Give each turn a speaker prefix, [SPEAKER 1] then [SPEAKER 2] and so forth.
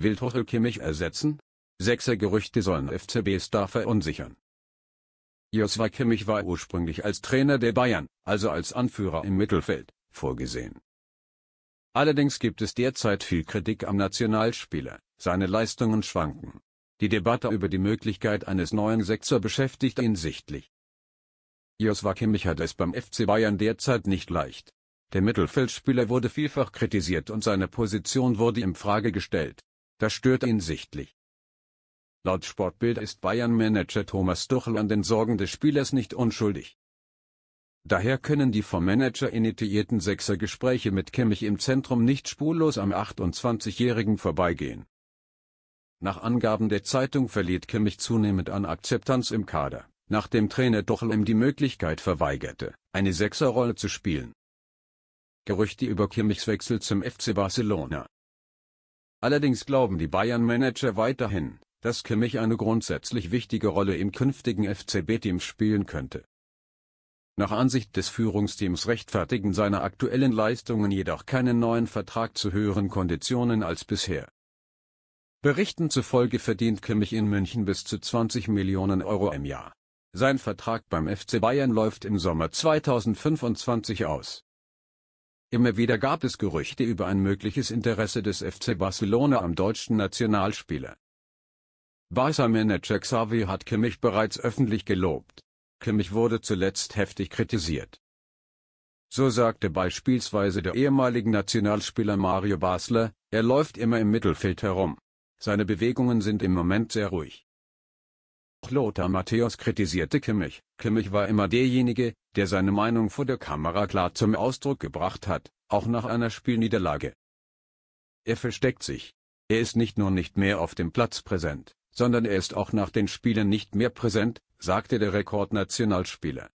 [SPEAKER 1] Will Tuchel Kimmich ersetzen? Sechser Gerüchte sollen FCB-Star verunsichern. Josua Kimmich war ursprünglich als Trainer der Bayern, also als Anführer im Mittelfeld, vorgesehen. Allerdings gibt es derzeit viel Kritik am Nationalspieler, seine Leistungen schwanken. Die Debatte über die Möglichkeit eines neuen Sechser beschäftigt ihn sichtlich. Josua Kimmich hat es beim FC Bayern derzeit nicht leicht. Der Mittelfeldspieler wurde vielfach kritisiert und seine Position wurde in Frage gestellt. Das stört ihn sichtlich. Laut Sportbild ist Bayern-Manager Thomas Tuchel an den Sorgen des Spielers nicht unschuldig. Daher können die vom Manager initiierten Sechser Gespräche mit Kimmich im Zentrum nicht spurlos am 28-Jährigen vorbeigehen. Nach Angaben der Zeitung verliert Kimmich zunehmend an Akzeptanz im Kader, nachdem Trainer Tuchel ihm die Möglichkeit verweigerte, eine Sechserrolle zu spielen. Gerüchte über Kimmichs Wechsel zum FC Barcelona Allerdings glauben die Bayern-Manager weiterhin, dass Kimmich eine grundsätzlich wichtige Rolle im künftigen FCB-Team spielen könnte. Nach Ansicht des Führungsteams rechtfertigen seine aktuellen Leistungen jedoch keinen neuen Vertrag zu höheren Konditionen als bisher. Berichten zufolge verdient Kimmich in München bis zu 20 Millionen Euro im Jahr. Sein Vertrag beim FC Bayern läuft im Sommer 2025 aus. Immer wieder gab es Gerüchte über ein mögliches Interesse des FC Barcelona am deutschen Nationalspieler. Barca-Manager Xavi hat Kimmich bereits öffentlich gelobt. Kimmich wurde zuletzt heftig kritisiert. So sagte beispielsweise der ehemalige Nationalspieler Mario Basler, er läuft immer im Mittelfeld herum. Seine Bewegungen sind im Moment sehr ruhig. Lothar Matthäus kritisierte Kimmich. Kimmich war immer derjenige, der seine Meinung vor der Kamera klar zum Ausdruck gebracht hat, auch nach einer Spielniederlage. Er versteckt sich. Er ist nicht nur nicht mehr auf dem Platz präsent, sondern er ist auch nach den Spielen nicht mehr präsent, sagte der Rekordnationalspieler.